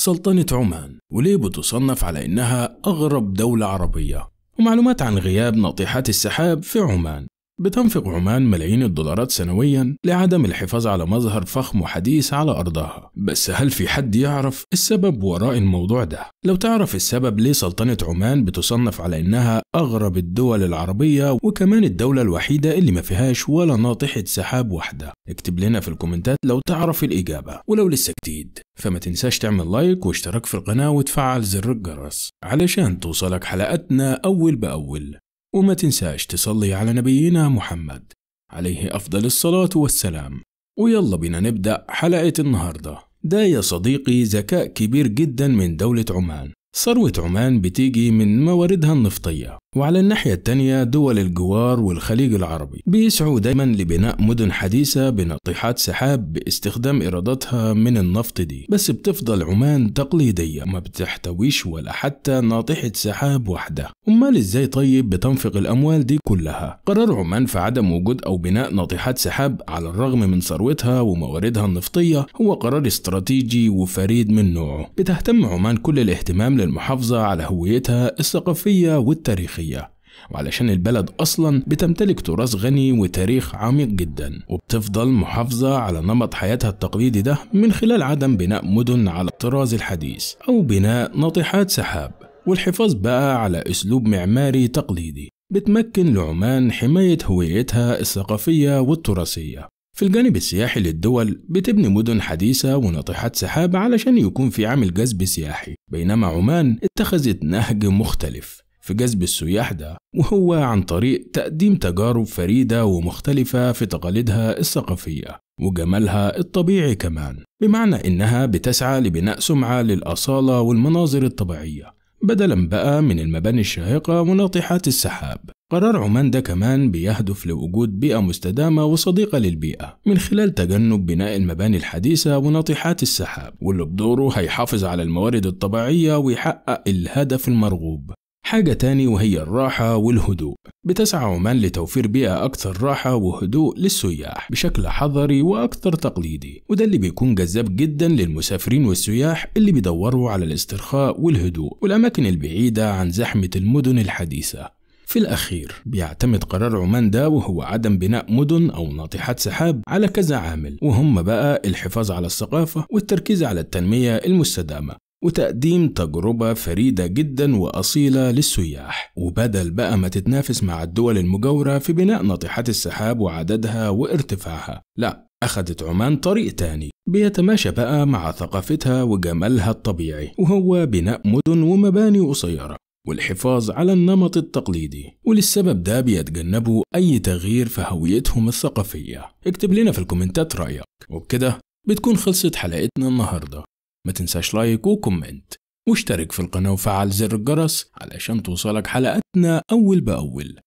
سلطنة عمان وليه بتصنف على إنها أغرب دولة عربية ومعلومات عن غياب ناطحات السحاب في عمان بتنفق عمان ملايين الدولارات سنويا لعدم الحفاظ على مظهر فخم وحديث على أرضها بس هل في حد يعرف السبب وراء الموضوع ده؟ لو تعرف السبب ليه سلطنة عمان بتصنف على إنها أغرب الدول العربية وكمان الدولة الوحيدة اللي ما فيهاش ولا ناطحة سحاب واحدة اكتب لنا في الكومنتات لو تعرف الإجابة ولو لسه جديد فما تنساش تعمل لايك واشترك في القناة وتفعل زر الجرس علشان توصلك حلقاتنا أول بأول وما تنساش تصلي على نبينا محمد عليه أفضل الصلاة والسلام ويلا بنا نبدأ حلقة النهاردة ده يا صديقي ذكاء كبير جدا من دولة عمان ثروة عمان بتيجي من مواردها النفطية وعلى الناحية التانية دول الجوار والخليج العربي بيسعوا دايما لبناء مدن حديثة بناطحات سحاب باستخدام إيراداتها من النفط دي بس بتفضل عمان تقليدية ما بتحتويش ولا حتى ناطحة سحاب واحدة أمال إزاي طيب بتنفق الأموال دي كلها قرار عمان في عدم وجود أو بناء ناطحات سحاب على الرغم من ثروتها ومواردها النفطية هو قرار استراتيجي وفريد من نوعه بتهتم عمان كل الاهتمام للمحافظة على هويتها الثقافية والتاريخية التاريخية وعلشان البلد أصلا بتمتلك تراث غني وتاريخ عميق جدا وبتفضل محافظة على نمط حياتها التقليدي ده من خلال عدم بناء مدن على الطراز الحديث أو بناء ناطحات سحاب والحفاظ بقى على أسلوب معماري تقليدي بتمكن لعمان حماية هويتها الثقافية والتراثية في الجانب السياحي للدول بتبني مدن حديثة وناطحات سحاب علشان يكون في عامل جذب سياحي بينما عمان اتخذت نهج مختلف في جذب السياح ده وهو عن طريق تقديم تجارب فريدة ومختلفة في تقاليدها الثقافية وجمالها الطبيعي كمان بمعنى إنها بتسعى لبناء سمعة للأصالة والمناظر الطبيعية بدلا بقى من المباني الشاهقة وناطحات السحاب قرار عمان ده كمان بيهدف لوجود بيئة مستدامة وصديقة للبيئة من خلال تجنب بناء المباني الحديثة وناطحات السحاب واللي بدوره هيحافظ على الموارد الطبيعية ويحقق الهدف المرغوب حاجة تاني وهي الراحة والهدوء بتسعى عمان لتوفير بيئة أكثر راحة وهدوء للسياح بشكل حضري وأكثر تقليدي وده اللي بيكون جذاب جدا للمسافرين والسياح اللي بيدوروا على الاسترخاء والهدوء والأماكن البعيدة عن زحمة المدن الحديثة في الأخير بيعتمد قرار عمان ده وهو عدم بناء مدن أو ناطحات سحاب على كذا عامل وهم بقى الحفاظ على الثقافة والتركيز على التنمية المستدامة وتقديم تجربة فريدة جدا وأصيلة للسياح وبدل بقى ما تتنافس مع الدول المجاورة في بناء ناطحات السحاب وعددها وارتفاعها لا أخدت عمان طريق تاني بيتماشى بقى مع ثقافتها وجمالها الطبيعي وهو بناء مدن ومباني قصيرة والحفاظ على النمط التقليدي وللسبب ده بيتجنبوا أي تغيير في هويتهم الثقافية اكتب لنا في الكومنتات رأيك وبكده بتكون خلصت حلقتنا النهارده ما تنساش لايك وكومنت واشترك في القناة وفعل زر الجرس علشان توصلك حلقاتنا أول بأول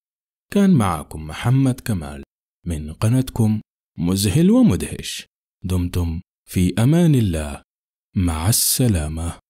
كان معكم محمد كمال من قناتكم مذهل ومدهش دمتم في أمان الله مع السلامة